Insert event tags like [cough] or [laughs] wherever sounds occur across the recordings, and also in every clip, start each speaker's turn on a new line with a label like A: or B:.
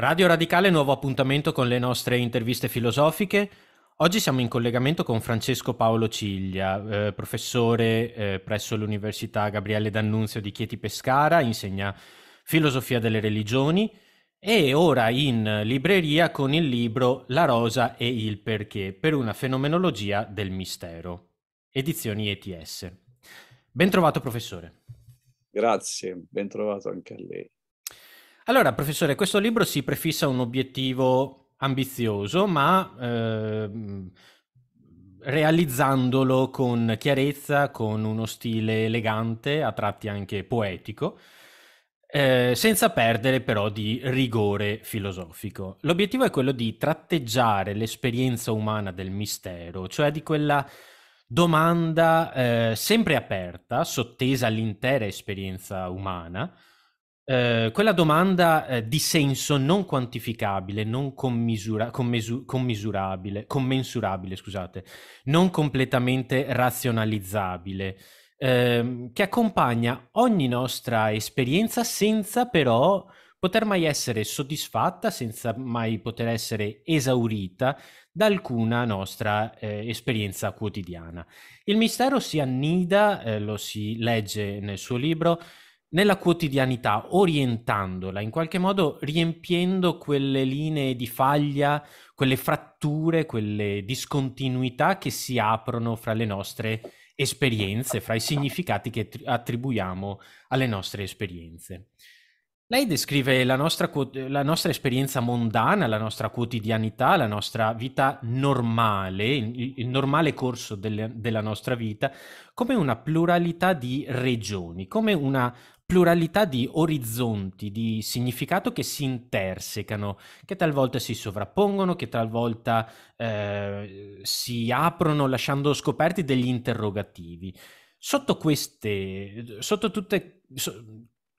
A: Radio Radicale nuovo appuntamento con le nostre interviste filosofiche. Oggi siamo in collegamento con Francesco Paolo Ciglia, eh, professore eh, presso l'Università Gabriele D'Annunzio di Chieti Pescara, insegna filosofia delle religioni e ora in libreria con il libro La rosa e il perché per una fenomenologia del mistero, edizioni ETS. Bentrovato professore.
B: Grazie, bentrovato anche a
A: lei. Allora, professore, questo libro si prefissa un obiettivo ambizioso, ma eh, realizzandolo con chiarezza, con uno stile elegante, a tratti anche poetico. Eh, senza perdere però di rigore filosofico. L'obiettivo è quello di tratteggiare l'esperienza umana del mistero, cioè di quella domanda eh, sempre aperta, sottesa all'intera esperienza umana, eh, quella domanda eh, di senso non quantificabile, non commisura- commesu- commisurabile, commensurabile, scusate, non completamente razionalizzabile, ehm, che accompagna ogni nostra esperienza senza però poter mai essere soddisfatta, senza mai poter essere esaurita da alcuna nostra eh, esperienza quotidiana. Il mistero si annida, eh, lo si legge nel suo libro, nella quotidianità, orientandola, in qualche modo riempiendo quelle linee di faglia, quelle fratture, quelle discontinuità che si aprono fra le nostre esperienze, fra i significati che attribuiamo alle nostre esperienze. Lei descrive la nostra, la nostra esperienza mondana, la nostra quotidianità, la nostra vita normale, il, il normale corso delle, della nostra vita, come una pluralità di regioni, come una pluralità di orizzonti di significato che si intersecano, che talvolta si sovrappongono, che talvolta eh, si aprono lasciando scoperti degli interrogativi. Sotto queste, sotto tutte so,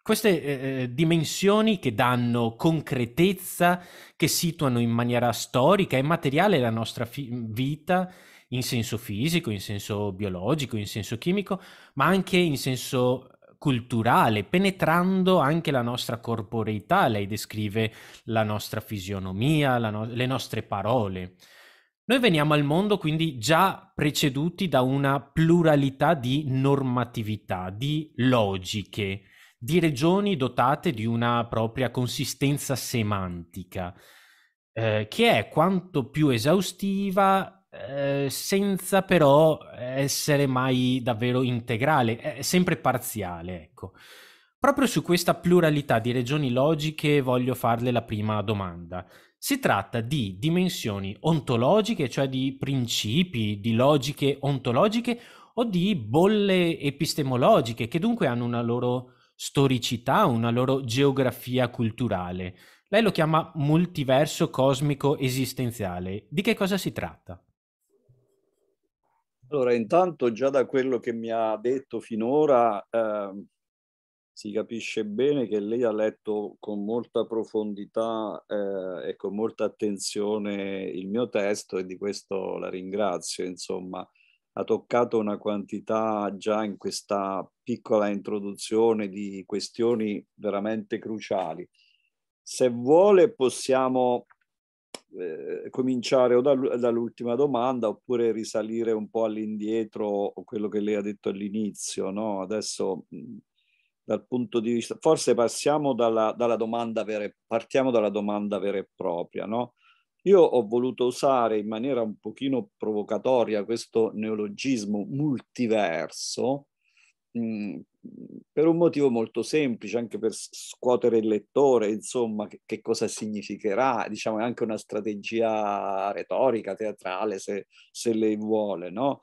A: queste eh, eh, dimensioni che danno concretezza, che situano in maniera storica e materiale la nostra fi- vita, in senso fisico, in senso biologico, in senso chimico, ma anche in senso culturale, penetrando anche la nostra corporeità, lei descrive la nostra fisionomia, la no- le nostre parole. Noi veniamo al mondo quindi già preceduti da una pluralità di normatività, di logiche, di regioni dotate di una propria consistenza semantica, eh, che è quanto più esaustiva Ehm, senza però essere mai davvero integrale, è sempre parziale, ecco. Proprio su questa pluralità di regioni logiche voglio farle la prima domanda. Si tratta di dimensioni ontologiche, cioè di principi, di logiche ontologiche o di bolle epistemologiche che dunque hanno una loro storicità, una loro geografia culturale. Lei lo chiama multiverso cosmico esistenziale. Di che cosa si tratta?
B: Allora, intanto già da quello che mi ha detto finora eh, si capisce bene che lei ha letto con molta profondità eh, e con molta attenzione il mio testo e di questo la ringrazio, insomma ha toccato una quantità già in questa piccola introduzione di questioni veramente cruciali. Se vuole possiamo eh, cominciare o dall'ultima domanda oppure risalire un po' all'indietro o quello che lei ha detto all'inizio, no? Adesso dal punto di vista, forse passiamo dalla, dalla domanda vera, partiamo dalla domanda vera e propria, no? Io ho voluto usare in maniera un pochino provocatoria questo neologismo multiverso per un motivo molto semplice, anche per scuotere il lettore, insomma, che, che cosa significherà, diciamo, è anche una strategia retorica, teatrale, se, se lei vuole, no?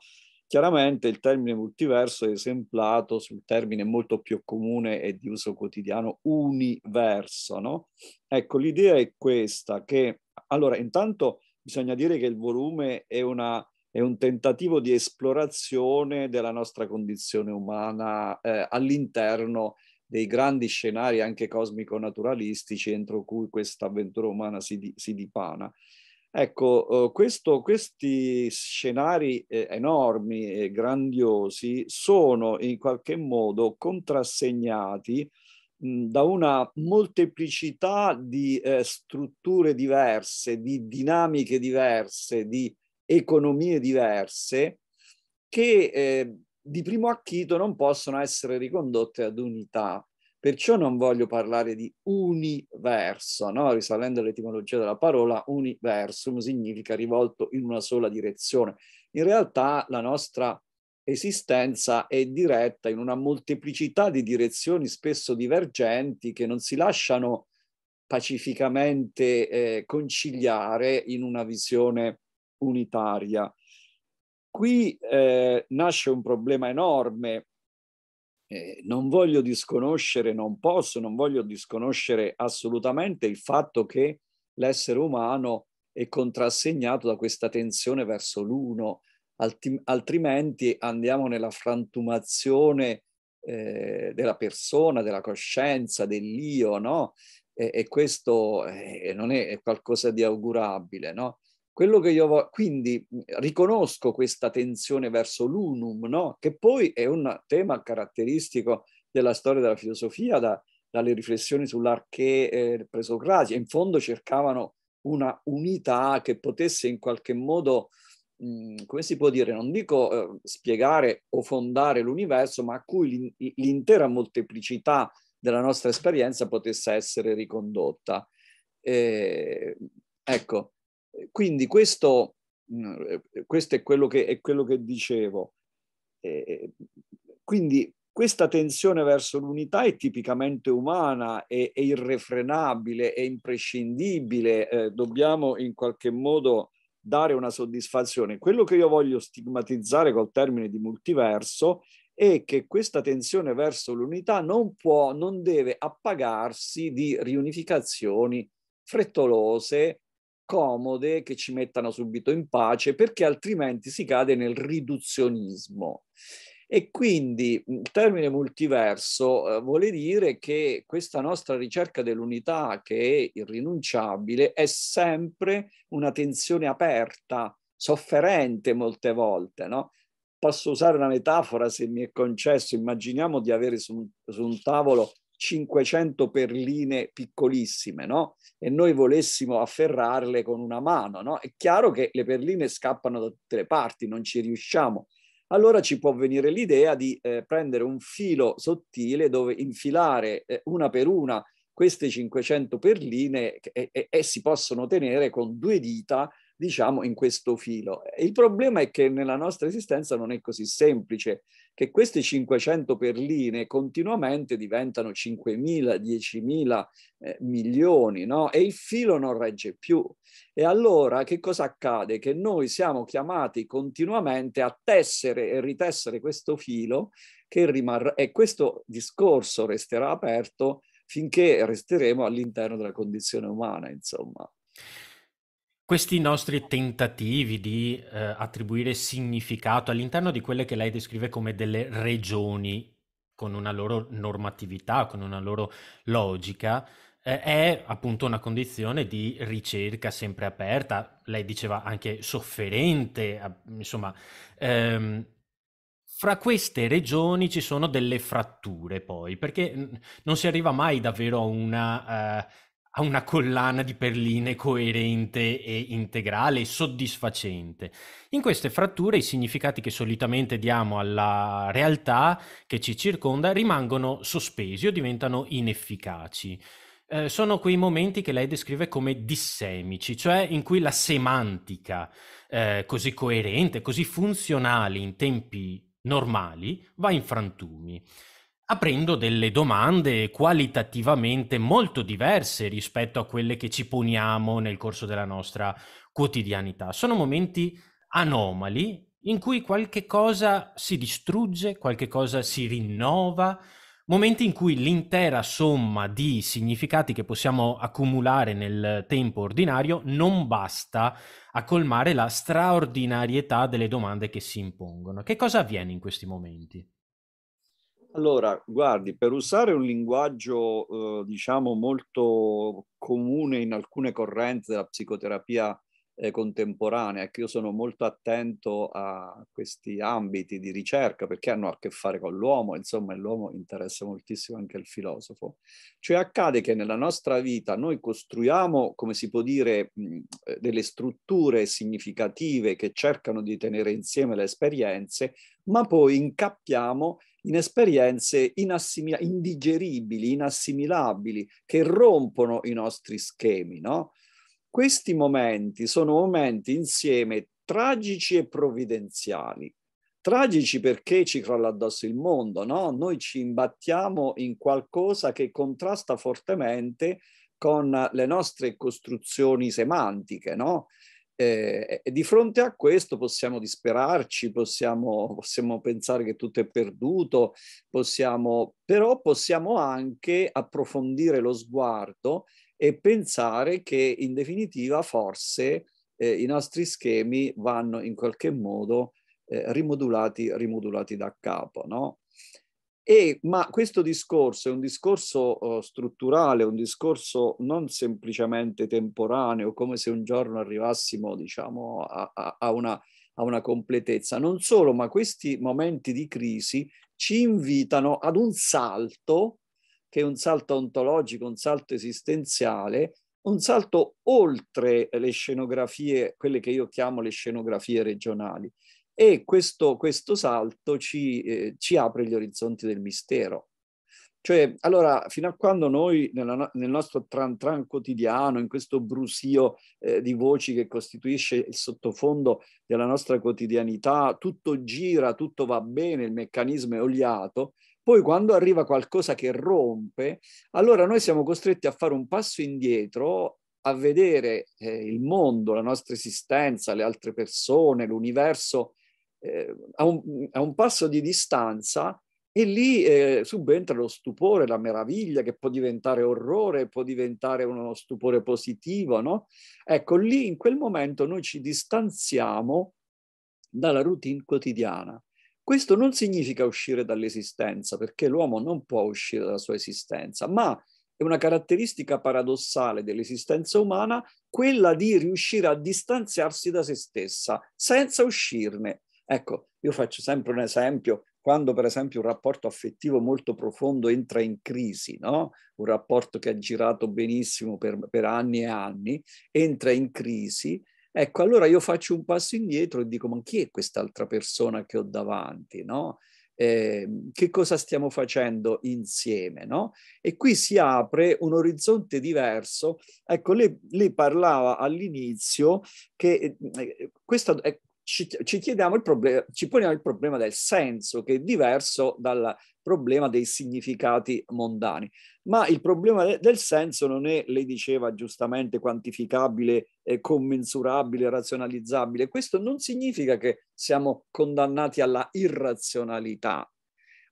B: Chiaramente il termine multiverso è esemplato sul termine molto più comune e di uso quotidiano universo, no? Ecco, l'idea è questa che allora intanto bisogna dire che il volume è una è un tentativo di esplorazione della nostra condizione umana eh, all'interno dei grandi scenari anche cosmico-naturalistici entro cui questa avventura umana si, di, si dipana. Ecco, eh, questo, questi scenari eh, enormi e grandiosi sono in qualche modo contrassegnati da una molteplicità di eh, strutture diverse, di dinamiche diverse, di economie diverse che eh, di primo acchito non possono essere ricondotte ad unità. Perciò non voglio parlare di universo, no? risalendo all'etimologia della parola, universum significa rivolto in una sola direzione. In realtà la nostra esistenza è diretta in una molteplicità di direzioni spesso divergenti che non si lasciano pacificamente eh, conciliare in una visione unitaria. Qui eh, nasce un problema enorme. Eh, non voglio disconoscere, non posso, non voglio disconoscere assolutamente il fatto che l'essere umano è contrassegnato da questa tensione verso l'uno, Alt- altrimenti andiamo nella frantumazione eh, della persona, della coscienza, dell'io, no? E, e questo eh, non è, è, qualcosa di augurabile, no? Quello che io voglio, quindi mhmm, riconosco questa tensione verso l'unum, no? che poi è un tema caratteristico della storia della filosofia, da, dalle riflessioni sull'archè eh, presocratica. In fondo cercavano una unità che potesse in qualche modo, mh, mhmm, come si può dire, non dico eh, spiegare o fondare l'universo, ma a cui l'intera molteplicità della nostra esperienza potesse essere ricondotta. Eh, ecco, quindi questo, mm, eh, questo è, quello che, è quello che dicevo. Eh, eh, quindi questa tensione verso l'unità è tipicamente umana, è, è irrefrenabile, è imprescindibile, dobbiamo in qualche modo dare una soddisfazione. Quello che io voglio stigmatizzare col termine di multiverso è che questa tensione verso l'unità non può, non deve appagarsi di riunificazioni frettolose comode che ci mettano subito in pace, perché altrimenti si cade nel riduzionismo. E quindi il mm, termine multiverso eh, vuole dire che questa nostra ricerca dell'unità, che è irrinunciabile, è sempre una tensione aperta, sofferente molte volte, no? Posso usare una metafora se mi è concesso. Immaginiamo di avere su un, su un tavolo 500 perline piccolissime, no? E noi volessimo afferrarle con una mano, no? È chiaro che le perline scappano da tutte le parti, non ci riusciamo. Allora ci può venire l'idea di eh, prendere un filo sottile dove infilare eh, una per una queste 500 perline e, e, e si possono tenere con due dita diciamo, in questo filo. Il problema è che nella nostra esistenza non è così semplice che queste 500 perline continuamente diventano 5.000, 10.000 eh, milioni, no? E il filo non regge più. E allora che cosa accade? Che noi siamo chiamati continuamente a tessere e ritessere questo filo che rimarrà, e questo discorso resterà aperto finché resteremo all'interno della condizione umana, insomma
A: questi nostri tentativi di eh, attribuire significato all'interno di quelle che lei descrive come delle regioni con una loro normatività, con una loro logica, eh, è appunto una condizione di ricerca sempre aperta, lei diceva anche sofferente, insomma, ehm, fra queste regioni ci sono delle fratture poi, perché non si arriva mai davvero a una eh, a una collana di perline coerente e integrale e soddisfacente. In queste fratture i significati che solitamente diamo alla realtà che ci circonda rimangono sospesi o diventano inefficaci. Eh, sono quei momenti che lei descrive come dissemici, cioè in cui la semantica eh, così coerente, così funzionale in tempi normali va in frantumi aprendo delle domande qualitativamente molto diverse rispetto a quelle che ci poniamo nel corso della nostra quotidianità. Sono momenti anomali in cui qualche cosa si distrugge, qualche cosa si rinnova, momenti in cui l'intera somma di significati che possiamo accumulare nel tempo ordinario non basta a colmare la straordinarietà delle domande che si impongono. Che cosa avviene in questi momenti?
B: Allora, guardi, per usare un linguaggio, eh, diciamo, molto comune in alcune correnti della psicoterapia eh, contemporanea, che ecco, io sono molto attento a questi ambiti di ricerca perché hanno a che fare con l'uomo, insomma, l'uomo interessa moltissimo anche il filosofo. Cioè accade che nella nostra vita noi costruiamo, come si può dire, mh, eh, delle strutture significative che cercano di tenere insieme le esperienze, ma poi incappiamo in esperienze inassimila- indigeribili, inassimilabili, che rompono i nostri schemi, no? Questi momenti sono momenti insieme tragici e provvidenziali. Tragici perché ci crolla addosso il mondo, no? Noi ci imbattiamo in qualcosa che contrasta fortemente con le nostre costruzioni semantiche, no? Eh, e di fronte a questo possiamo disperarci, possiamo, possiamo, pensare che tutto è perduto, possiamo, però possiamo anche approfondire lo sguardo e pensare che in definitiva forse eh, i nostri schemi vanno in qualche modo eh, rimodulati, rimodulati da capo. No? E, ma questo discorso è un discorso uh, strutturale, un discorso non semplicemente temporaneo, come se un giorno arrivassimo diciamo, a, a, a, una, a una completezza. Non solo, ma questi momenti di crisi ci invitano ad un salto, che è un salto ontologico, un salto esistenziale, un salto oltre le scenografie, quelle che io chiamo le scenografie regionali. E questo, questo salto ci, eh, ci apre gli orizzonti del mistero. Cioè, allora, fino a quando noi nella, nel nostro tran tran quotidiano, in questo brusio eh, di voci che costituisce il sottofondo della nostra quotidianità, tutto gira, tutto va bene, il meccanismo è oliato, poi quando arriva qualcosa che rompe, allora noi siamo costretti a fare un passo indietro, a vedere eh, il mondo, la nostra esistenza, le altre persone, l'universo eh, a, un, a, un, passo di distanza e lì eh, subentra lo stupore, la meraviglia che può diventare orrore, può diventare uno stupore positivo, no? Ecco, lì in quel momento noi ci distanziamo dalla routine quotidiana. Questo non significa uscire dall'esistenza, perché l'uomo non può uscire dalla sua esistenza, ma è una caratteristica paradossale dell'esistenza umana quella di riuscire a distanziarsi da se stessa senza uscirne. Ecco, io faccio sempre un esempio, quando per esempio un rapporto affettivo molto profondo entra in crisi, no? un rapporto che ha girato benissimo per, per anni e anni, entra in crisi, ecco, allora io faccio un passo indietro e dico, ma chi è quest'altra persona che ho davanti? No? Eh, che cosa stiamo facendo insieme, no? E qui si apre un orizzonte diverso. Ecco, lei, lei parlava all'inizio che eh, eh questa, eh, ci, ci, il problema, ci poniamo il problema del senso che è diverso dal problema dei significati mondani. Ma il problema de, del senso non è, lei diceva giustamente, quantificabile, eh, commensurabile, razionalizzabile. Questo non significa che siamo condannati alla irrazionalità,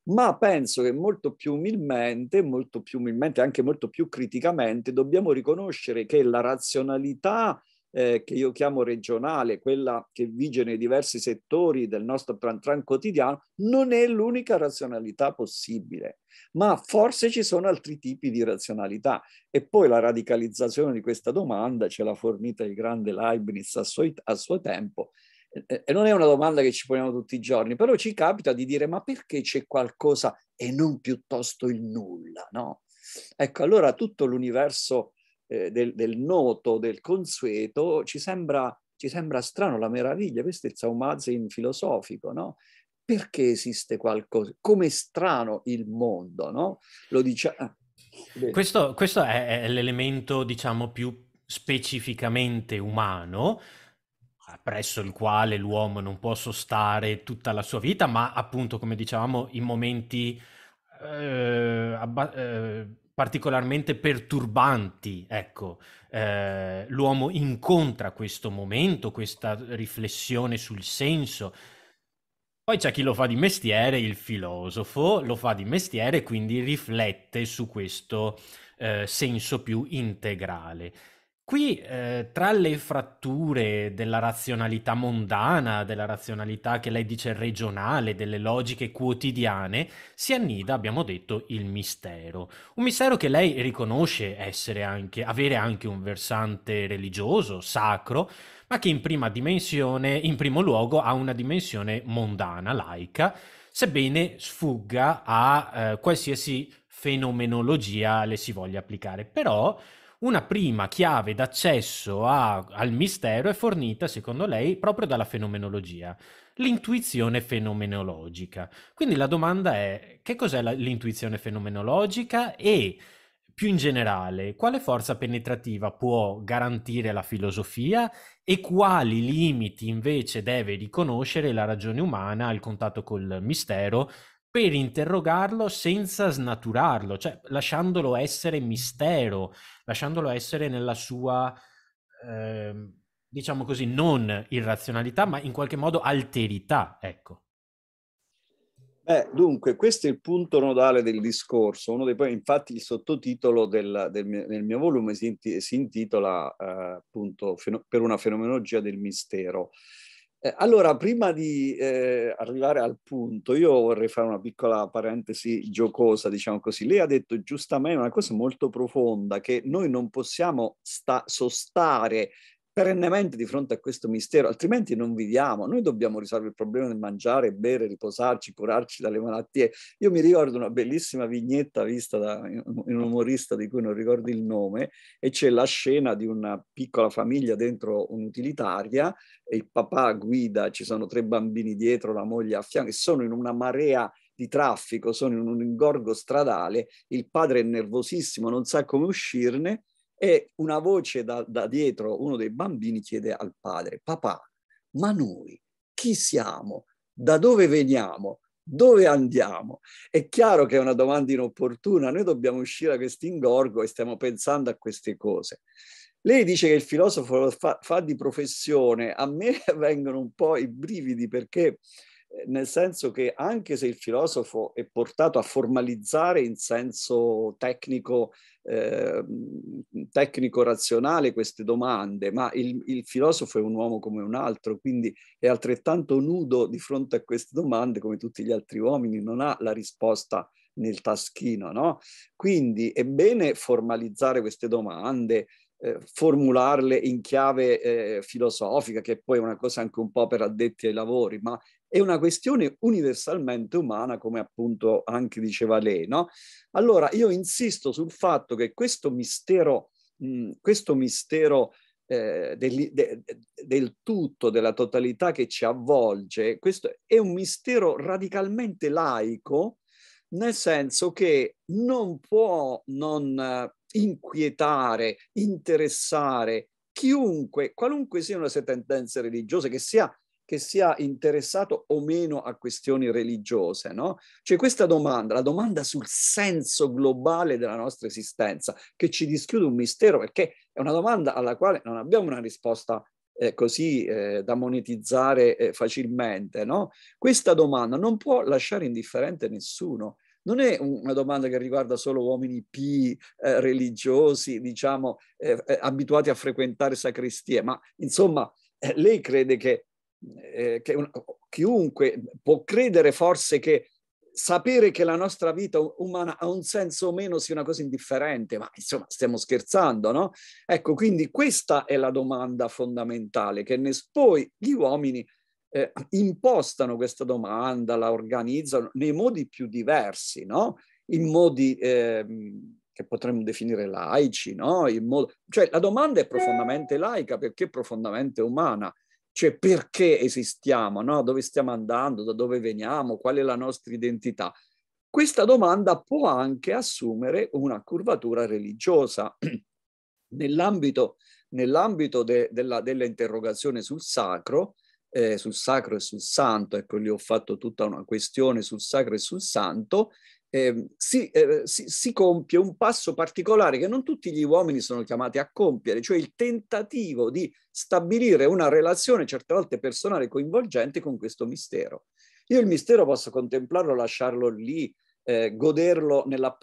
B: ma penso che molto più umilmente, molto più umilmente, anche molto più criticamente, dobbiamo riconoscere che la razionalità eh, che io chiamo regionale, quella che vige nei diversi settori del nostro tran tran quotidiano, non è l'unica razionalità possibile. Ma forse ci sono altri tipi di razionalità. E poi la radicalizzazione di questa domanda ce l'ha fornita il grande Leibniz a suo, a suo tempo, e non è una domanda che ci poniamo tutti i giorni, però ci capita di dire ma perché c'è qualcosa e non piuttosto il nulla, no? Ecco, allora tutto l'universo eh, del, del, noto, del consueto, ci sembra, ci sembra strano la meraviglia, questo è il Saumazin filosofico, no? Perché esiste qualcosa? Come strano il mondo, no? Lo diciamo...
A: Questo, questo è, è l'elemento, diciamo, più specificamente umano, presso il quale l'uomo non può sostare tutta la sua vita, ma appunto, come dicevamo, in momenti eh, abba- eh, particolarmente perturbanti, ecco, eh, l'uomo incontra questo momento, questa riflessione sul senso. Poi c'è chi lo fa di mestiere, il filosofo lo fa di mestiere, quindi riflette su questo eh, senso più integrale. Qui, eh, tra le fratture della razionalità mondana, della razionalità che lei dice regionale, delle logiche quotidiane, si annida, abbiamo detto, il mistero. Un mistero che lei riconosce essere anche, avere anche un versante religioso, sacro, ma che in prima dimensione, in primo luogo, ha una dimensione mondana, laica, sebbene sfugga a eh, qualsiasi fenomenologia le si voglia applicare. Però una prima chiave d'accesso a, al mistero è fornita, secondo lei, proprio dalla fenomenologia, l'intuizione fenomenologica. Quindi la domanda è che cos'è la, l'intuizione fenomenologica e più in generale, quale forza penetrativa può garantire la filosofia e quali limiti invece deve riconoscere la ragione umana al contatto col mistero per interrogarlo senza snaturarlo, cioè lasciandolo essere mistero, lasciandolo essere nella sua, eh, diciamo così, non irrazionalità, ma in qualche modo alterità, ecco.
B: Eh, dunque, questo è il punto nodale del discorso. Uno dei, poi, infatti, il sottotitolo del, del mio, del mio volume si, si intitola eh, appunto Per una fenomenologia del mistero. Eh, allora, prima di eh, arrivare al punto, io vorrei fare una piccola parentesi giocosa, diciamo così. Lei ha detto giustamente una cosa molto profonda, che noi non possiamo sta- sostare perennemente di fronte a questo mistero, altrimenti non viviamo. Noi dobbiamo risolvere il problema del mangiare, bere, riposarci, curarci dalle malattie. Io mi ricordo una bellissima vignetta vista da un umorista di cui non ricordo il nome e c'è la scena di una piccola famiglia dentro un'utilitaria e il papà guida, ci sono tre bambini dietro, la moglie a fianco e sono in una marea di traffico, sono in un ingorgo stradale, il padre è nervosissimo, non sa come uscirne e una voce da, da dietro, uno dei bambini chiede al padre, papà, ma noi chi siamo? Da dove veniamo? dove andiamo? È chiaro che è una domanda inopportuna, noi dobbiamo uscire da questo ingorgo e stiamo pensando a queste cose. Lei dice che il filosofo fa, fa, di professione, a me [laughs] vengono un po' i brividi perché Ehm, nel senso che anche se il filosofo è portato a formalizzare in senso tecnico, eh, tecnico razionale queste domande, ma il, il, filosofo è un uomo come un altro, quindi è altrettanto nudo di fronte a queste domande come tutti gli altri uomini, non ha la risposta nel taschino, no? Quindi è bene formalizzare queste domande, eh, formularle in chiave eh, filosofica, che poi è una cosa anche un po' per addetti ai lavori, ma è una questione universalmente umana, come appunto anche diceva lei. No? Allora io insisto sul fatto che questo mistero, mh, mm, questo mistero eh, del, de, del, tutto, della totalità che ci avvolge, questo è un mistero radicalmente laico, nel senso che non può non eh, inquietare, interessare chiunque, qualunque siano le sue tendenze religiose, che sia che sia interessato o meno a questioni religiose, no? Cioè questa domanda, la domanda sul senso globale della nostra esistenza, che ci dischiude un mistero perché è una domanda alla quale non abbiamo una risposta eh, così eh, da monetizzare eh, facilmente, no? Questa domanda non può lasciare indifferente nessuno, non è una domanda che riguarda solo uomini pi, eh, religiosi, diciamo, eh, eh abituati a frequentare sacrestie, ma insomma, eh, lei crede che eh, che un, chiunque può credere forse che sapere che la nostra vita umana ha un senso o meno sia una cosa indifferente, ma insomma stiamo scherzando, no? Ecco, quindi questa è la domanda fondamentale che ne, poi gli uomini eh, impostano questa domanda, la organizzano nei modi più diversi, no? In modi eh, che potremmo definire laici, no? In Modo... Cioè la domanda è profondamente laica perché profondamente umana cioè perché esistiamo, no? dove stiamo andando, da dove veniamo, qual è la nostra identità. Questa domanda può anche assumere una curvatura religiosa. [clears throat] nell'ambito, nell'ambito de, della, dell'interrogazione sul sacro, eh, sul sacro e sul santo, ecco lì ho fatto tutta una questione sul sacro e sul santo, eh, si, eh, si, si, compie un passo particolare che non tutti gli uomini sono chiamati a compiere, cioè il tentativo di stabilire una relazione certe volte personale coinvolgente con questo mistero. Io il mistero posso contemplarlo, lasciarlo lì, eh, goderlo nella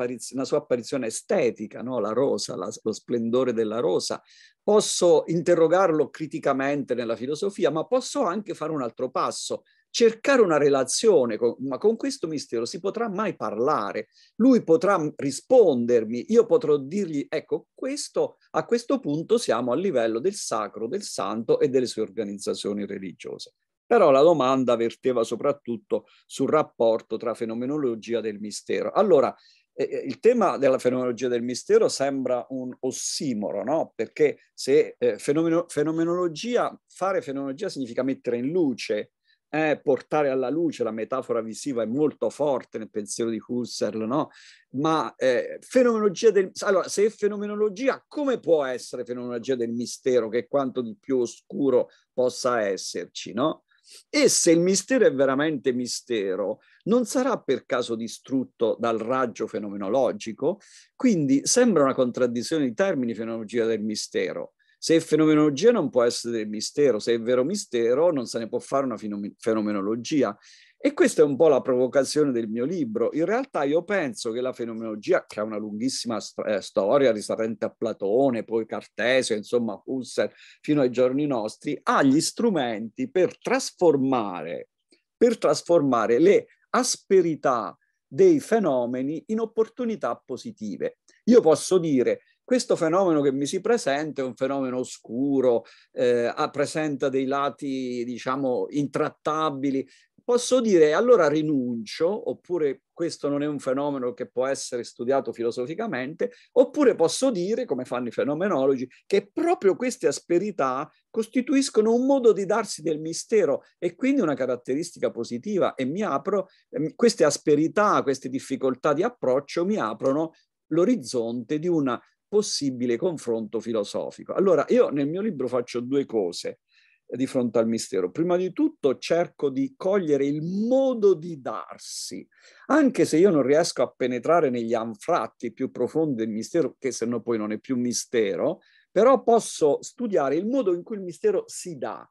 B: sua apparizione estetica, no? la rosa, la, lo splendore della rosa. Posso interrogarlo criticamente nella filosofia, ma posso anche fare un altro passo, cercare una relazione, con, ma con questo mistero si potrà mai parlare, lui potrà rispondermi, io potrò dirgli, ecco, questo, a questo punto siamo a livello del sacro, del santo e delle sue organizzazioni religiose. Però la domanda verteva soprattutto sul rapporto tra fenomenologia del mistero. Allora, il tema della fenomenologia del mistero sembra un ossimoro, no? Perché se eh, fenomeno, fenomenologia, fare fenomenologia significa mettere in luce, eh, portare alla luce, la metafora visiva è molto forte nel pensiero di Husserl, no? Ma eh, fenomenologia del... Allora, se è fenomenologia, come può essere fenomenologia del mistero, che quanto di più oscuro possa esserci, no? E se il mistero è veramente mistero, non sarà per caso distrutto dal raggio fenomenologico? Quindi sembra una contraddizione di termini fenomenologia del mistero se fenomenologia non può essere mistero, se è vero mistero, non se ne può fare una fenomenologia. E questa è un po' la provocazione del mio libro. In realtà io penso che la fenomenologia, che ha una lunghissima eh, storia risalente a Platone, poi Cartesio, insomma Husserl, fino ai giorni nostri, ha gli strumenti per trasformare, per trasformare le asperità dei fenomeni in opportunità positive. Io posso dire questo fenomeno che mi si presenta è un fenomeno oscuro, eh, presenta dei lati, diciamo, intrattabili. Posso dire allora rinuncio, oppure questo non è un fenomeno che può essere studiato filosoficamente, oppure posso dire, come fanno i fenomenologi, che proprio queste asperità costituiscono un modo di darsi del mistero e quindi una caratteristica positiva e mi apro, ehm, queste asperità, queste difficoltà di approccio mi aprono l'orizzonte di una possibile confronto filosofico. Allora, io nel mio libro faccio due cose di fronte al mistero. Prima di tutto cerco di cogliere il modo di darsi, anche se io non riesco a penetrare negli anfratti più profondi del mistero, che se no poi non è più mistero, però posso studiare il modo in cui il mistero si dà.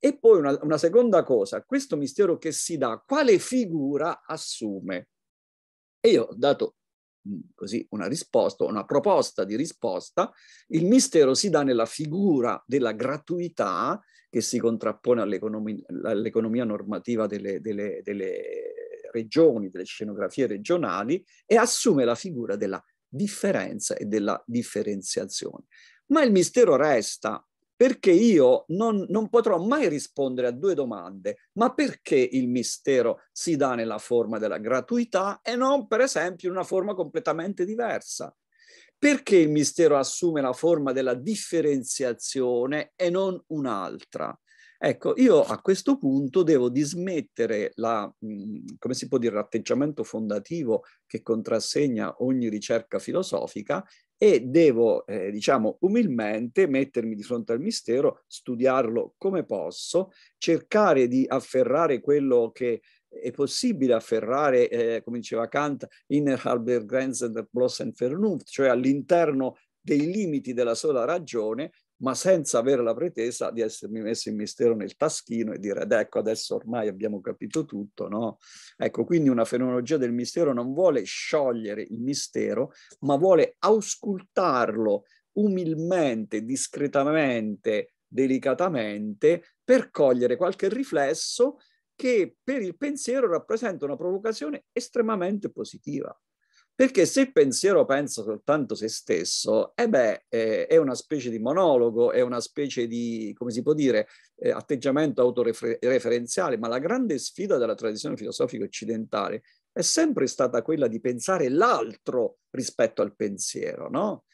B: E poi una, una seconda cosa, questo mistero che si dà, quale figura assume? E io ho dato così, una risposta, una proposta di risposta, il mistero si dà nella figura della gratuità che si contrappone all'economia, all'economia normativa delle, delle, delle regioni, delle scenografie regionali e assume la figura della differenza e della differenziazione. Ma il mistero resta perché io non, non, potrò mai rispondere a due domande, ma perché il mistero si dà nella forma della gratuità e non per esempio in una forma completamente diversa? Perché il mistero assume la forma della differenziazione e non un'altra? Ecco, io a questo punto devo dismettere la, mm, come si può dire, l'atteggiamento fondativo che contrassegna ogni ricerca filosofica e devo, eh, diciamo, umilmente mettermi di fronte al mistero, studiarlo come posso, cercare di afferrare quello che è possibile afferrare, eh, come diceva Kant, inner Albert Grenzen der Blossen Vernunft, cioè all'interno dei limiti della sola ragione, ma senza avere la pretesa di essermi messo il mistero nel taschino e dire ed ecco adesso ormai abbiamo capito tutto, no? Ecco, quindi una fenomenologia del mistero non vuole sciogliere il mistero, ma vuole auscultarlo umilmente, discretamente, delicatamente, per cogliere qualche riflesso che per il pensiero rappresenta una provocazione estremamente positiva. Perché se il pensiero pensa soltanto se stesso, eh beh, eh, è una specie di monologo, è una specie di, come si può dire, eh, atteggiamento autoreferenziale, ma la grande sfida della tradizione filosofica occidentale è sempre stata quella di pensare l'altro rispetto al pensiero, no?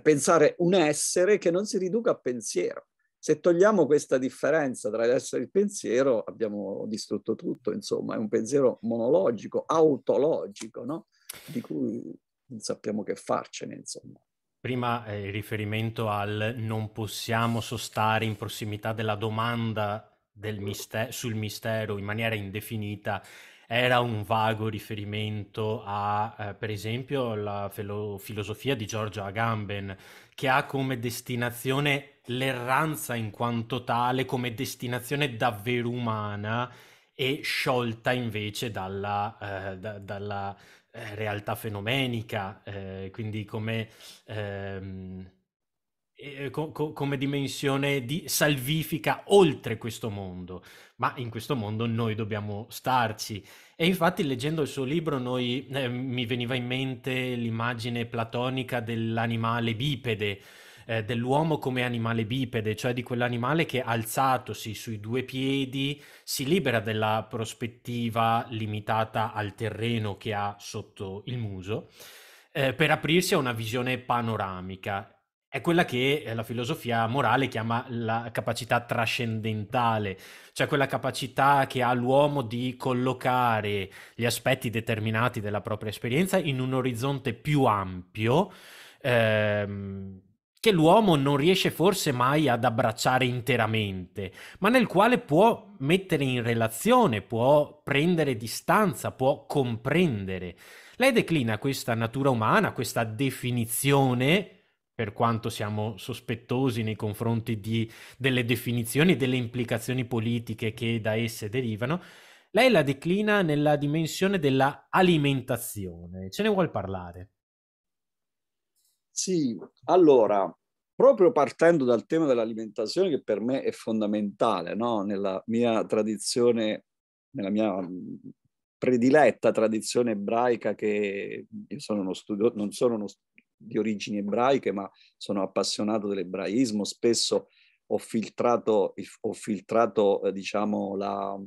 B: Pensare un essere che non si riduca a pensiero. Se togliamo questa differenza tra l'essere e il pensiero, abbiamo distrutto tutto, insomma, è un pensiero monologico, autologico, no? di cui non sappiamo che farcene, insomma.
A: Prima eh, riferimento al non possiamo sostare in prossimità della domanda del mister- sul mistero in maniera indefinita era un vago riferimento a, eh, per esempio, la filo- filosofia di Giorgio Agamben, che ha come destinazione l'erranza in quanto tale, come destinazione davvero umana, e sciolta invece dalla, eh, da, dalla eh, realtà fenomenica, eh, quindi come, ehm, co- co- come dimensione di salvifica oltre questo mondo, ma in questo mondo noi dobbiamo starci. E infatti leggendo il suo libro noi, eh, mi veniva in mente l'immagine platonica dell'animale bipede, eh, dell'uomo come animale bipede, cioè di quell'animale che alzatosi sui due piedi si libera della prospettiva limitata al terreno che ha sotto il muso eh, per aprirsi a una visione panoramica. È quella che eh, la filosofia morale chiama la capacità trascendentale, cioè quella capacità che ha l'uomo di collocare gli aspetti determinati della propria esperienza in un orizzonte più ampio. Ehm, che l'uomo non riesce forse mai ad abbracciare interamente, ma nel quale può mettere in relazione, può prendere distanza, può comprendere. Lei declina questa natura umana, questa definizione, per quanto siamo sospettosi nei confronti di, delle definizioni e delle implicazioni politiche che da esse derivano, lei la declina nella dimensione della alimentazione. Ce ne vuol parlare? Sì,
B: allora, proprio partendo dal tema dell'alimentazione che per me è fondamentale, no? nella mia tradizione, nella mia mm, prediletta tradizione ebraica che io sono uno studio, non sono uno di origini ebraiche, ma sono appassionato dell'ebraismo, spesso ho filtrato, ho filtrato eh, diciamo, la, mm,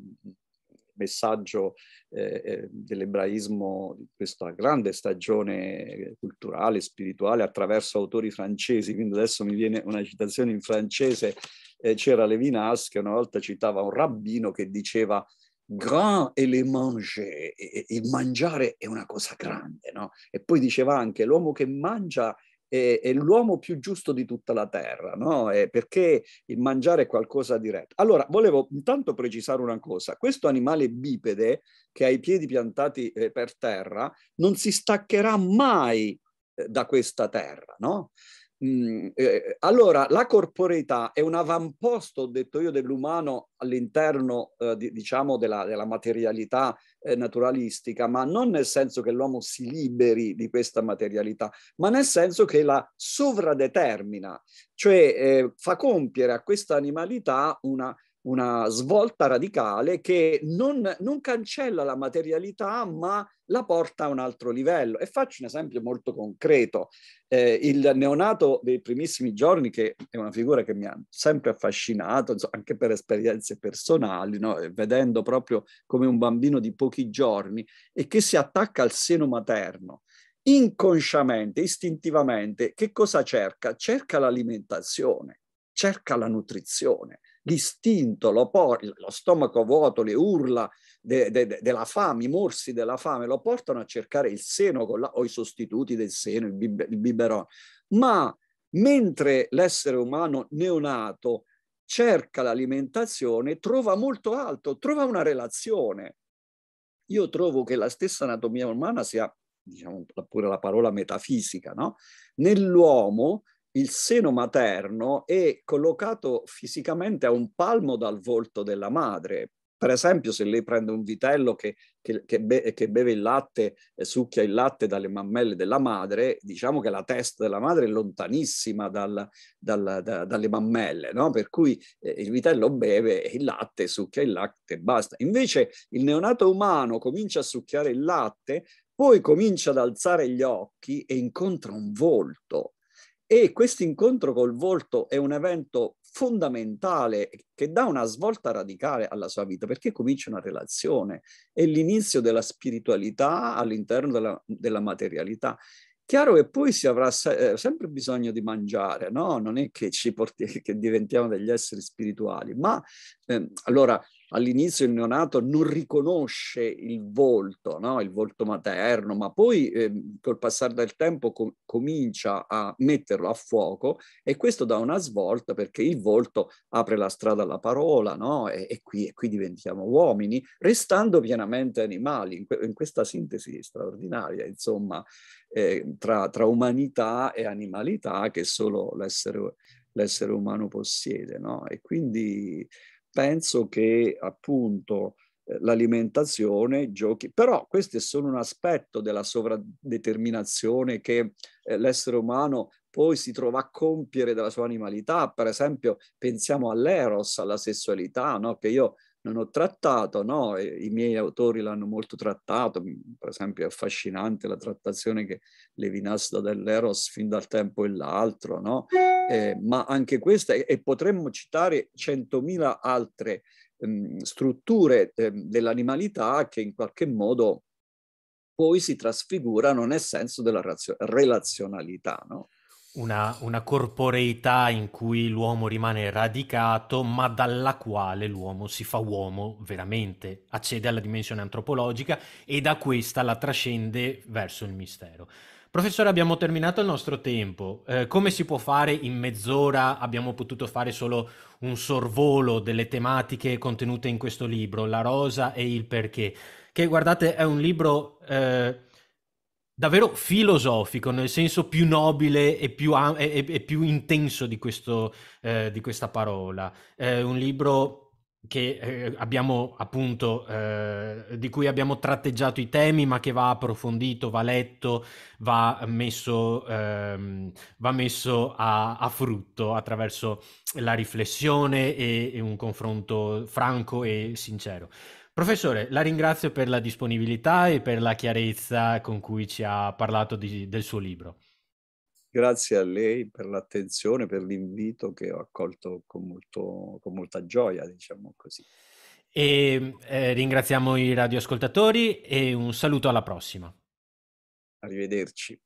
B: messaggio eh, eh, dell'ebraismo di questa grande stagione culturale, spirituale, attraverso autori francesi. Quindi adesso mi viene una citazione in francese. Eh, c'era Levinas che una volta citava un rabbino che diceva grand et le manger, il mangiare è una cosa grande, no? E poi diceva anche l'uomo che mangia è, è l'uomo più giusto di tutta la terra, no? È perché il mangiare è qualcosa di retto. Allora, volevo intanto precisare una cosa. Questo animale bipede che ha i piedi piantati eh, per terra non si staccherà mai eh, da questa terra, no? Eh, eh, allora, la corporeità è un avamposto, ho detto io, dell'umano all'interno, eh, di, diciamo, della, della materialità eh, naturalistica, ma non nel senso che l'uomo si liberi di questa materialità, ma nel senso che la sovradetermina, cioè eh, fa compiere a questa animalità una una svolta radicale che non, non, cancella la materialità ma la porta a un altro livello. E faccio un esempio molto concreto. Eh, il neonato dei primissimi giorni, che è una figura che mi ha sempre affascinato, insomma, anche per esperienze personali, no? Eh, vedendo proprio come un bambino di pochi giorni e che si attacca al seno materno inconsciamente, istintivamente, che cosa cerca? Cerca l'alimentazione, cerca la nutrizione l'istinto, lo, por- lo stomaco vuoto, le urla de- de- della fame, i morsi della fame lo portano a cercare il seno la- o i sostituti del seno, il, bib- il biberon. Ma mentre l'essere umano neonato cerca l'alimentazione, trova molto alto, trova una relazione. Io trovo che la stessa anatomia umana sia, diciamo pure la parola metafisica, no? Nell'uomo il seno materno è collocato fisicamente a un palmo dal volto della madre. Per esempio, se lei prende un vitello che, che, che, be- che beve il latte e succhia il latte dalle mammelle della madre, diciamo che la testa della madre è lontanissima dal, dal, da, dalle mammelle, no? per cui eh, il vitello beve il latte, succhia il latte e basta. Invece il neonato umano comincia a succhiare il latte, poi comincia ad alzare gli occhi e incontra un volto e questo incontro col volto è un evento fondamentale che dà una svolta radicale alla sua vita perché comincia una relazione, è l'inizio della spiritualità all'interno della, della materialità. Chiaro che poi si avrà se- eh, sempre bisogno di mangiare, no? Non è che, ci porti- [laughs] che diventiamo degli esseri spirituali, ma ehm, allora all'inizio il neonato non riconosce il volto, no? il volto materno, ma poi eh, col passare del tempo com- comincia a metterlo a fuoco e questo dà una svolta perché il volto apre la strada alla parola no? e, e, qui, e, qui, diventiamo uomini, restando pienamente animali, in, que- in questa sintesi straordinaria, insomma, eh, tra, tra umanità e animalità che solo l'essere l'essere umano possiede, no? E quindi penso che appunto eh, l'alimentazione, giochi, però questo è solo un aspetto della sovradeterminazione che eh, l'essere umano poi si trova a compiere della sua animalità, per esempio pensiamo all'eros, alla sessualità, no? che io non ho trattato, no? I miei autori l'hanno molto trattato, mm, per esempio è affascinante la trattazione che Levinas dà dell'Eros fin dal tempo e l'altro, no? Eh, ma anche questa, e potremmo citare centomila altre mh, mm, strutture eh, dell'animalità che in qualche modo poi si trasfigurano nel senso della razio- relazionalità, no?
A: Una, una corporeità in cui l'uomo rimane radicato, ma dalla quale l'uomo si fa uomo veramente, accede alla dimensione antropologica e da questa la trascende verso il mistero. Professore, abbiamo terminato il nostro tempo. Eh, come si può fare in mezz'ora? Abbiamo potuto fare solo un sorvolo delle tematiche contenute in questo libro, La rosa e il perché, che guardate è un libro eh, davvero filosofico, nel senso più nobile e più, e, e più intenso di, questo, eh, di, questa parola. È un libro che eh, abbiamo appunto eh, di cui abbiamo tratteggiato i temi ma che va approfondito, va letto, va messo, ehm, va messo a, a, frutto attraverso la riflessione e, e un confronto franco e sincero. Professore, la ringrazio per la disponibilità e per la chiarezza con cui ci ha parlato di, del suo libro.
B: Grazie a lei per l'attenzione, per l'invito che ho accolto con, molto, con molta gioia, diciamo
A: così. E, eh, ringraziamo i radioascoltatori e un saluto alla prossima.
B: Arrivederci.